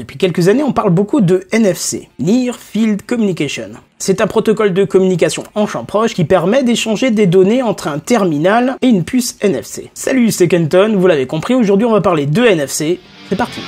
Depuis quelques années, on parle beaucoup de NFC, Near Field Communication. C'est un protocole de communication en champ proche qui permet d'échanger des données entre un terminal et une puce NFC. Salut, c'est Kenton, vous l'avez compris, aujourd'hui on va parler de NFC. C'est parti.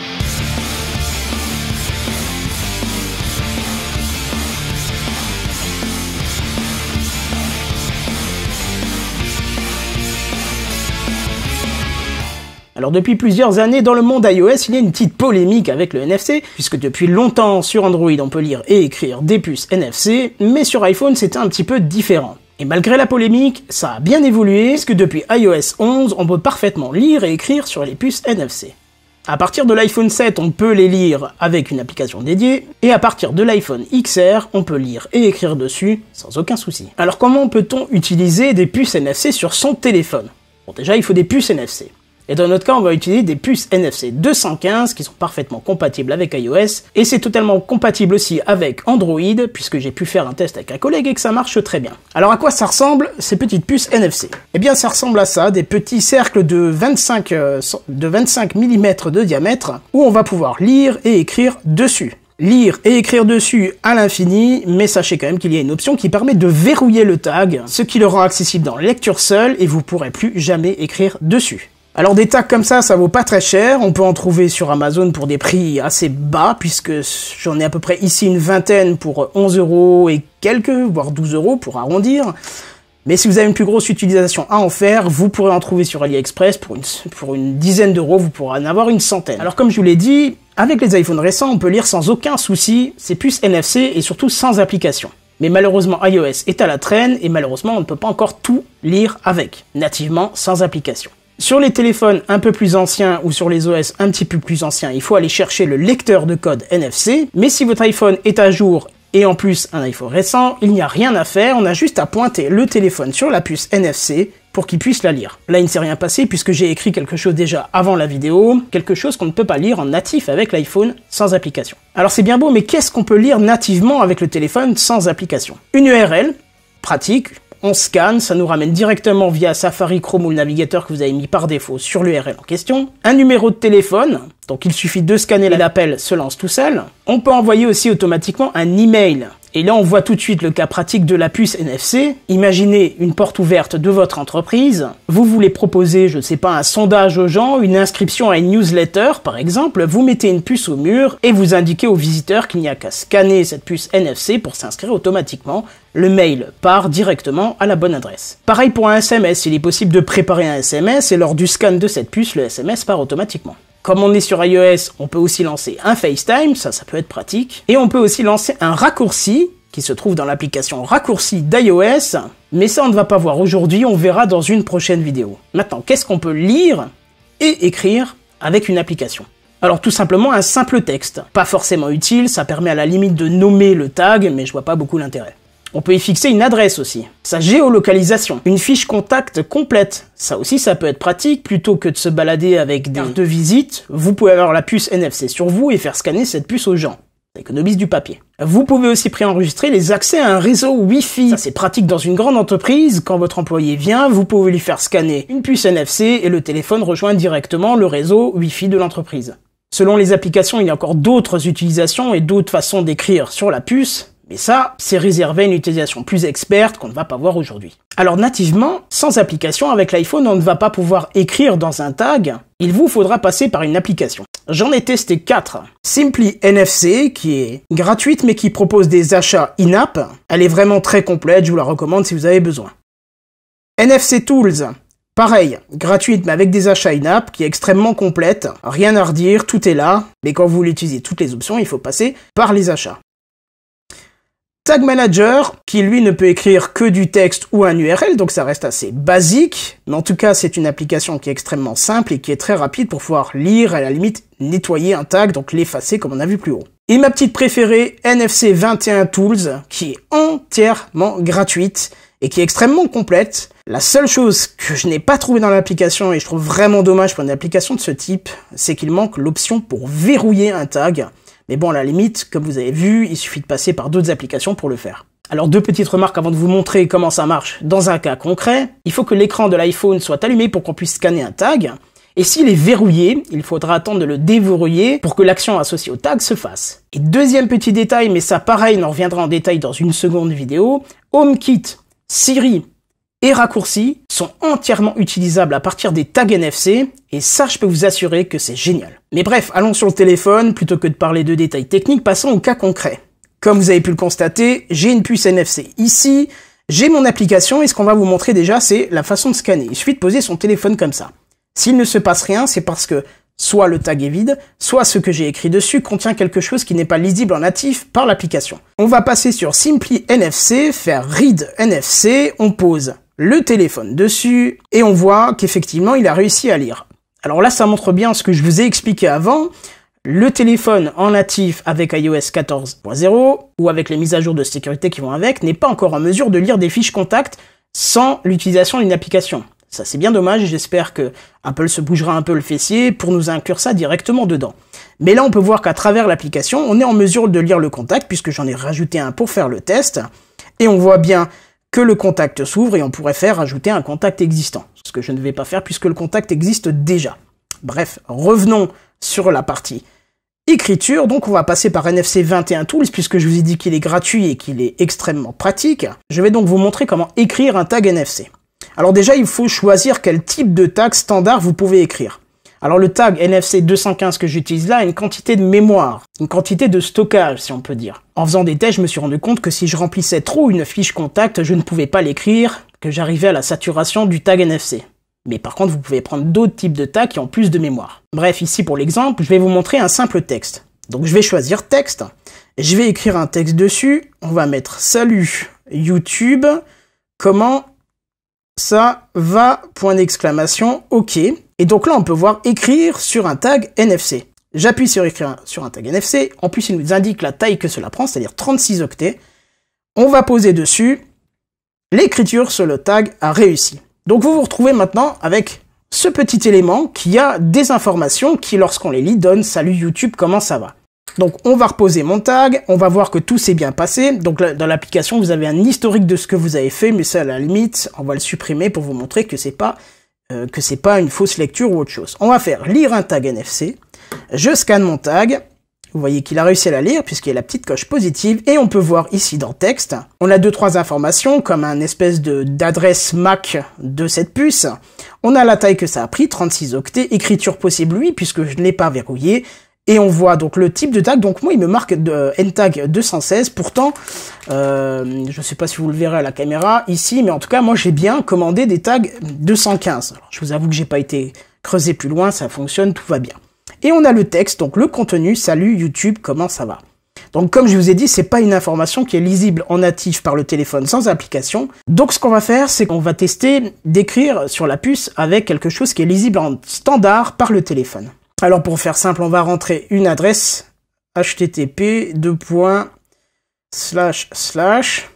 Alors depuis plusieurs années, dans le monde iOS, il y a une petite polémique avec le NFC, puisque depuis longtemps sur Android on peut lire et écrire des puces NFC, mais sur iPhone c'était un petit peu différent. Et malgré la polémique, ça a bien évolué, puisque depuis iOS 11, on peut parfaitement lire et écrire sur les puces NFC. À partir de l'iPhone 7, on peut les lire avec une application dédiée, et à partir de l'iPhone XR, on peut lire et écrire dessus sans aucun souci. Alors comment peut-on utiliser des puces NFC sur son téléphone Bon déjà, il faut des puces NFC. Et dans notre cas, on va utiliser des puces NFC 215 qui sont parfaitement compatibles avec iOS et c'est totalement compatible aussi avec Android puisque j'ai pu faire un test avec un collègue et que ça marche très bien. Alors à quoi ça ressemble ces petites puces NFC Eh bien ça ressemble à ça, des petits cercles de 25, euh, mm de diamètre où on va pouvoir lire et écrire dessus lire et écrire dessus à l'infini, mais sachez quand même qu'il y a une option qui permet de verrouiller le tag, ce qui le rend accessible dans lecture seule et vous ne pourrez plus jamais écrire dessus. Alors des tacs comme ça, ça vaut pas très cher. On peut en trouver sur Amazon pour des prix assez bas, puisque j'en ai à peu près ici une vingtaine pour 11 euros et quelques, voire 12 euros pour arrondir. Mais si vous avez une plus grosse utilisation à en faire, vous pourrez en trouver sur AliExpress pour une, dizaine d'euros, vous pourrez en avoir une centaine. Alors comme je vous l'ai dit, avec les iPhones récents, on peut lire sans aucun souci c'est plus NFC et surtout sans application. Mais malheureusement, iOS est à la traîne et malheureusement, on ne peut pas encore tout lire avec, nativement, sans application. Sur les téléphones un peu plus anciens ou sur les OS un petit peu plus anciens, il faut aller chercher le lecteur de code NFC, mais si votre iPhone est à jour et en plus un iPhone récent, il n'y a rien à faire, on a juste à pointer le téléphone sur la puce NFC pour qu'il puisse la lire. Là, il ne s'est rien passé puisque j'ai écrit quelque chose déjà avant la vidéo, quelque chose qu'on ne peut pas lire en natif avec l'iPhone sans application. Alors c'est bien beau, mais qu'est-ce qu'on peut lire nativement avec le téléphone sans application Une URL, pratique, on scanne, ça nous ramène directement via Safari, Chrome ou le navigateur que vous avez mis par défaut sur l'URL en question. Un numéro de téléphone, donc il suffit de scanner l'appel, se lance tout seul. On peut envoyer aussi automatiquement un email et là, on voit tout de suite le cas pratique de la puce NFC. Imaginez une porte ouverte de votre entreprise. Vous voulez proposer, je ne sais pas, un sondage aux gens, une inscription à une newsletter, par exemple. Vous mettez une puce au mur et vous indiquez aux visiteurs qu'il n'y a qu'à scanner cette puce NFC pour s'inscrire automatiquement. Le mail part directement à la bonne adresse. Pareil pour un SMS. Il est possible de préparer un SMS et lors du scan de cette puce, le SMS part automatiquement. Comme on est sur iOS, on peut aussi lancer un FaceTime, ça, ça peut être pratique. Et on peut aussi lancer un raccourci qui se trouve dans l'application raccourci d'iOS. Mais ça, on ne va pas voir aujourd'hui, on verra dans une prochaine vidéo. Maintenant, qu'est-ce qu'on peut lire et écrire avec une application alors tout simplement un simple texte, pas forcément utile, ça permet à la limite de nommer le tag, mais je vois pas beaucoup l'intérêt. On peut y fixer une adresse aussi, sa géolocalisation, une fiche contact complète. Ça aussi, ça peut être pratique. Plutôt que de se balader avec des cartes de vous pouvez avoir la puce NFC sur vous et faire scanner cette puce aux gens. Ça économise du papier. Vous pouvez aussi préenregistrer les accès à un réseau Wi-Fi. Ça, c'est pratique dans une grande entreprise. Quand votre employé vient, vous pouvez lui faire scanner une puce NFC et le téléphone rejoint directement le réseau Wi-Fi de l'entreprise. Selon les applications, il y a encore d'autres utilisations et d'autres façons d'écrire sur la puce. Et ça, c'est réservé à une utilisation plus experte qu'on ne va pas voir aujourd'hui. Alors nativement, sans application, avec l'iPhone, on ne va pas pouvoir écrire dans un tag, il vous faudra passer par une application. J'en ai testé 4. Simply NFC, qui est gratuite mais qui propose des achats in-app. Elle est vraiment très complète, je vous la recommande si vous avez besoin. NFC Tools, Pareil, gratuite mais avec des achats in-app qui est extrêmement complète, rien à redire, tout est là, mais quand vous voulez utiliser toutes les options, il faut passer par les achats. Tag Manager, qui lui ne peut écrire que du texte ou un URL, donc ça reste assez basique, mais en tout cas c'est une application qui est extrêmement simple et qui est très rapide pour pouvoir lire, à la limite nettoyer un tag, donc l'effacer comme on a vu plus haut. Et ma petite préférée, NFC 21 Tools, qui est entièrement gratuite et qui est extrêmement complète. La seule chose que je n'ai pas trouvé dans l'application, et je trouve vraiment dommage pour une application de ce type, c'est qu'il manque l'option pour verrouiller un tag. Mais bon, à la limite, comme vous avez vu, il suffit de passer par d'autres applications pour le faire. Alors deux petites remarques avant de vous montrer comment ça marche dans un cas concret. Il faut que l'écran de l'iPhone soit allumé pour qu'on puisse scanner un tag. Et s'il est verrouillé, il faudra attendre de le déverrouiller pour que l'action associée au tag se fasse. Et deuxième petit détail, mais ça pareil, on en reviendra en détail dans une seconde vidéo, HomeKit, Siri et raccourcis sont entièrement utilisables à partir des tags NFC, et ça je peux vous assurer que c'est génial. Mais bref, allons sur le téléphone, plutôt que de parler de détails techniques, passons au cas concret. Comme vous avez pu le constater, j'ai une puce NFC ici, j'ai mon application, et ce qu'on va vous montrer déjà, c'est la façon de scanner. Il suffit de poser son téléphone comme ça. S'il ne se passe rien, c'est parce que soit le tag est vide, soit ce que j'ai écrit dessus contient quelque chose qui n'est pas lisible en natif par l'application. On va passer sur Simply NFC, faire Read NFC, on pose le téléphone dessus, et on voit qu'effectivement il a réussi à lire. Alors là, ça montre bien ce que je vous ai expliqué avant, le téléphone en natif avec iOS 14.0, ou avec les mises à jour de sécurité qui vont avec, n'est pas encore en mesure de lire des fiches contacts sans l'utilisation d'une application. Ça c'est bien dommage, j'espère que Apple se bougera un peu le fessier pour nous inclure ça directement dedans. Mais là on peut voir qu'à travers l'application, on est en mesure de lire le contact puisque j'en ai rajouté un pour faire le test. Et on voit bien que le contact s'ouvre et on pourrait faire ajouter un contact existant, ce que je ne vais pas faire puisque le contact existe déjà. Bref, revenons sur la partie écriture, donc on va passer par NFC 21 Tools puisque je vous ai dit qu'il est gratuit et qu'il est extrêmement pratique. Je vais donc vous montrer comment écrire un tag NFC. Alors déjà, il faut choisir quel type de tag standard vous pouvez écrire. Alors le tag NFC 215 que j'utilise là a une quantité de mémoire, une quantité de stockage si on peut dire. En faisant des tests, je me suis rendu compte que si je remplissais trop une fiche contact, je ne pouvais pas l'écrire, que j'arrivais à la saturation du tag NFC. Mais par contre, vous pouvez prendre d'autres types de tags qui ont plus de mémoire. Bref, ici pour l'exemple, je vais vous montrer un simple texte. Donc je vais choisir texte, je vais écrire un texte dessus, on va mettre salut YouTube, comment ça va, point d'exclamation, ok. Et donc là, on peut voir écrire sur un tag NFC. J'appuie sur écrire sur un tag NFC. En plus, il nous indique la taille que cela prend, c'est-à-dire 36 octets. On va poser dessus. L'écriture sur le tag a réussi. Donc vous vous retrouvez maintenant avec ce petit élément qui a des informations qui, lorsqu'on les lit, donnent « Salut YouTube, comment ça va ?» Donc on va reposer mon tag, on va voir que tout s'est bien passé. Donc dans l'application, vous avez un historique de ce que vous avez fait, mais ça, à la limite, on va le supprimer pour vous montrer que c'est pas euh, que c'est pas une fausse lecture ou autre chose. On va faire lire un tag NFC. Je scanne mon tag. Vous voyez qu'il a réussi à la lire puisqu'il y a la petite coche positive et on peut voir ici dans texte, on a deux trois informations comme un espèce de d'adresse MAC de cette puce. On a la taille que ça a pris, 36 octets, écriture possible oui puisque je ne l'ai pas verrouillé, et on voit donc le type de tag. Donc moi, il me marque de ntag 216. Pourtant, euh, je ne sais pas si vous le verrez à la caméra ici, mais en tout cas, moi, j'ai bien commandé des tags 215. je vous avoue que j'ai pas été creusé plus loin, ça fonctionne, tout va bien. Et on a le texte, donc le contenu. Salut YouTube, comment ça va donc comme je vous ai dit, c'est pas une information qui est lisible en natif par le téléphone sans application. Donc ce qu'on va faire, c'est qu'on va tester d'écrire sur la puce avec quelque chose qui est lisible en standard par le téléphone. Alors pour faire simple, on va rentrer une adresse http slash slash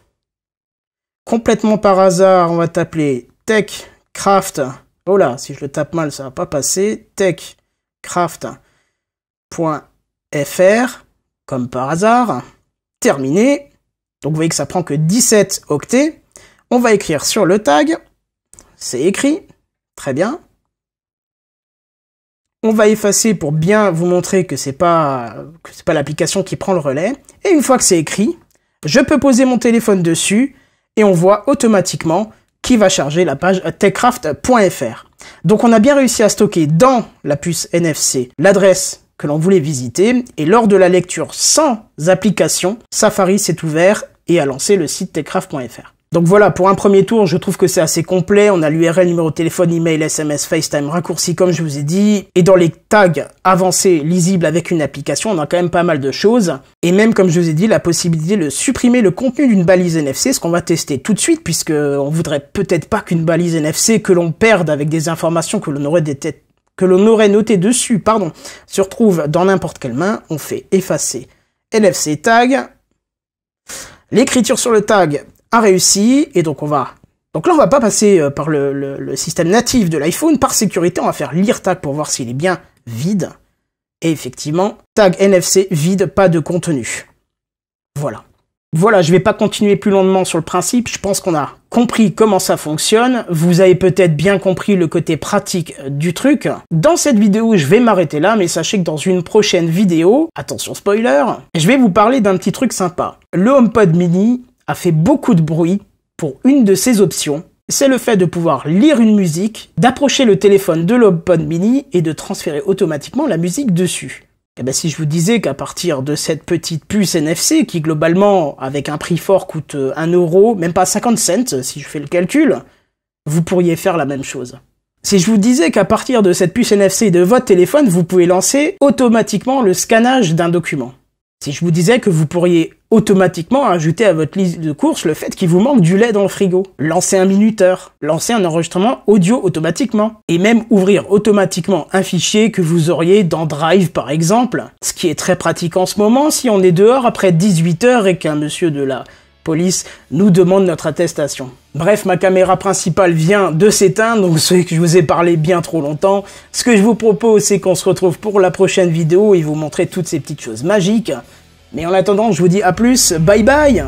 complètement par hasard, on va t'appeler techcraft. Oh là, si je le tape mal, ça va pas passer. techcraft.fr comme par hasard. Terminé. Donc vous voyez que ça prend que 17 octets. On va écrire sur le tag. C'est écrit. Très bien on va effacer pour bien vous montrer que c'est pas que c'est pas l'application qui prend le relais. Et une fois que c'est écrit, je peux poser mon téléphone dessus et on voit automatiquement qui va charger la page techcraft.fr. Donc on a bien réussi à stocker dans la puce NFC l'adresse que l'on voulait visiter et lors de la lecture sans application, Safari s'est ouvert et a lancé le site techcraft.fr. Donc voilà, pour un premier tour, je trouve que c'est assez complet. On a l'URL, numéro de téléphone, email, SMS, FaceTime, raccourci, comme je vous ai dit. Et dans les tags avancés, lisibles avec une application, on a quand même pas mal de choses. Et même, comme je vous ai dit, la possibilité de supprimer le contenu d'une balise NFC, ce qu'on va tester tout de suite, puisqu'on on voudrait peut-être pas qu'une balise NFC que l'on perde avec des informations que l'on aurait notées que l'on aurait dessus, pardon, se retrouve dans n'importe quelle main, on fait effacer NFC tag, L'écriture sur le tag réussi, et donc on va... Donc là, on va pas passer euh, par le, système natif de l'iPhone, par sécurité, on va faire lire tag pour voir s'il est bien vide. Et effectivement, tag NFC vide, pas de contenu. Voilà. Voilà, je vais pas continuer plus longuement sur le principe, je pense qu'on a compris comment ça fonctionne, vous avez peut-être bien compris le côté pratique euh, du truc. Dans cette vidéo, je vais m'arrêter là, mais sachez que dans une prochaine vidéo, attention spoiler, je vais vous parler d'un petit truc sympa. Le HomePod mini a fait beaucoup de bruit pour une de ses options, c'est le fait de pouvoir lire une musique, d'approcher le téléphone de l'HomePod mini et de transférer automatiquement la musique dessus. Et eh bien si je vous disais qu'à partir de cette petite puce NFC, qui globalement, avec un prix fort, coûte 1 euh, euro, même pas 50 cents si je fais le calcul, vous pourriez faire la même chose. Si je vous disais qu'à partir de cette puce NFC de votre téléphone, vous pouvez lancer automatiquement le scannage d'un document. Si je vous disais que vous pourriez automatiquement ajouter à votre liste de courses le fait qu'il vous manque du lait dans le frigo, lancer un minuteur, lancer un enregistrement audio automatiquement, et même ouvrir automatiquement un fichier que vous auriez dans Drive par exemple, ce qui est très pratique en ce moment si on est dehors après 18h et qu'un monsieur de la police nous demande notre attestation. Bref, ma caméra principale vient de s'éteindre, donc savez que je vous ai parlé bien trop longtemps. Ce que je vous propose, c'est qu'on se retrouve pour la prochaine vidéo et vous montrer toutes ces petites choses magiques. Mais en attendant, je vous dis à plus, bye bye